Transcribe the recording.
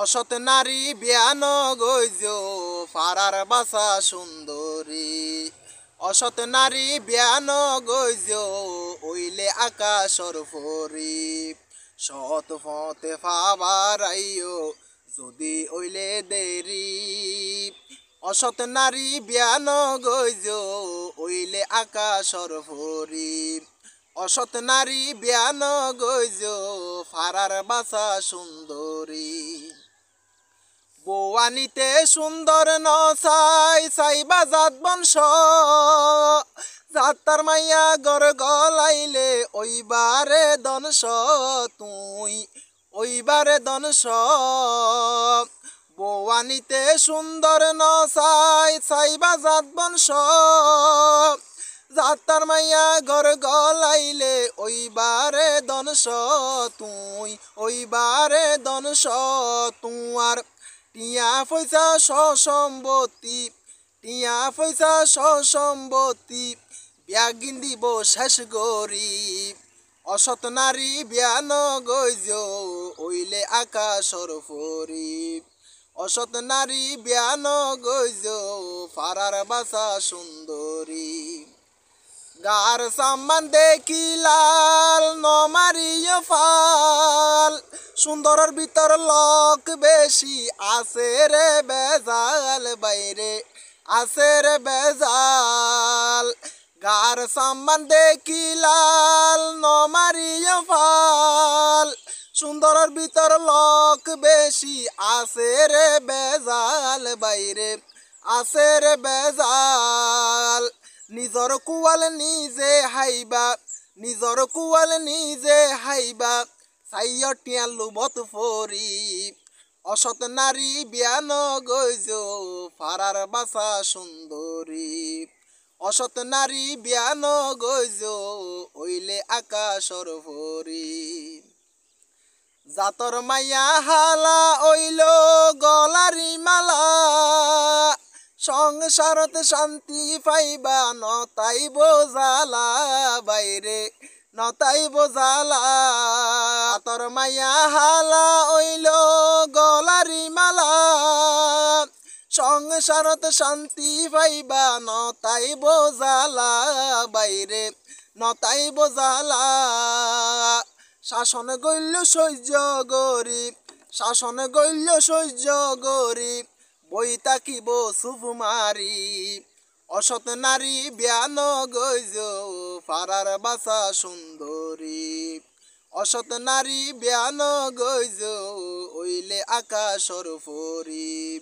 অসত নারী বিয়ান গইজ ফারার বাসা সুন্দরী অসত নারী বিয়ান গইজ ওইলে আকাশর ফরি সত ফতে ফাবার আইও যদি ওইলে দেরি অসত নারী বিয়ান গইজ ওইলে আকাশর ফরি অসত নারী বিয়ান গইজ ফারার বাসা সুন্দরী বোয়ানিতে সুন্দর নসাই সাই বাজাত বংশ জাতার মাইয়া গর গলাইলে ওইবারে দনস তুই ওইবারে দনস বোয়ানিতে সুন্দর নসাই সাই জাত বংশ জাতার মাইয়া গর গলাইলে ওই বারে দনস তুই ওই বারে দনস তুয়ার টিয়া পয়সা সসম্বতি টিয়া পয়সা সসম্বতি ব্যাগিন দিব শেষ গরিব অসত নারী বিয়ান গইজ ওইলে আকাশর ফরিব অসত নারী বিয়ান গইজ ফারার বাসা সুন্দরী গার সম্মান দেখি লাল নমারিয় সুন্দর ভিতর লোক বেশি আছে রে বেজাল বাইরে আছে রে বেজাল গার সাম্মান দেখি লাল নমারিয় ফাল সুন্দর ভিতর লোক বেশি আছে রে বেজাল বাইরে আছে রে বেজাল নিজর কুয়াল নিজে হাইবা নিজর কুয়াল নিজে হাইবা সাইয়টিয়ান লুমত ফরি অসৎ নারী বিয়ান গইজ ফারার বাসা সুন্দরী অসৎ নারী বিয়ান গইজ ওইলে আকাশর ভরি জাতর মাইয়া হালা ওইল গলারি মালা সংসারত শান্তি পাইবা ন তাই বোঝালা বাইরে নতাই বোঝালা তোর মায়া হালা ওইল গলারি মালা সংসারত শান্তি পাইবা নতাই বোঝালা বাইরে নতাই বোঝালা শাসন গইল সহ্য গরিব শাসন গইল সহ্য গরিব বই থাকিব সুভ মারি অসত নারী বিয়ান গজ ফারার বাসা সুন্দরী অসৎ নারী বেয়ান গইজ ওইলে আকাশর ফরিব